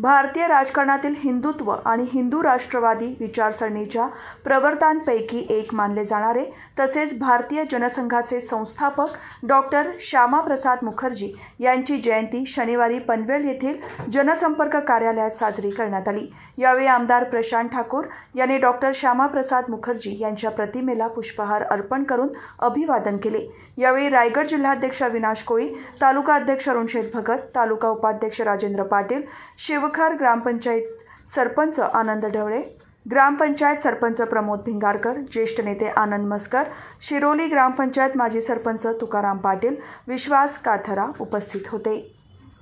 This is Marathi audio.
भारतीय राजकारणातील हिंदुत्व आणि हिंदू राष्ट्रवादी विचारसरणीच्या प्रवर्तांपैकी एक मानले जाणारे तसेच भारतीय जनसंघाचे संस्थापक डॉक्टर श्यामाप्रसाद मुखर्जी यांची जयंती शनिवारी पनवेल येथील जनसंपर्क कार्यालयात साजरी करण्यात आली यावेळी आमदार प्रशांत ठाकूर यांनी डॉक्टर श्यामाप्रसाद मुखर्जी यांच्या प्रतिमेला पुष्पहार अर्पण करून अभिवादन केले यावेळी रायगड जिल्हाध्यक्ष विनाश कोळी तालुका अध्यक्ष अरुणशेठ भगत तालुका उपाध्यक्ष राजेंद्र पाटील शिव देवखार ग्रामपंचायत सरपंच आनंद ढवळे ग्रामपंचायत सरपंच प्रमोद भिंगारकर ज्येष्ठ नेते आनंद मस्कर शिरोली ग्रामपंचायत माजी सरपंच तुकाराम पाटील विश्वास काथरा उपस्थित होते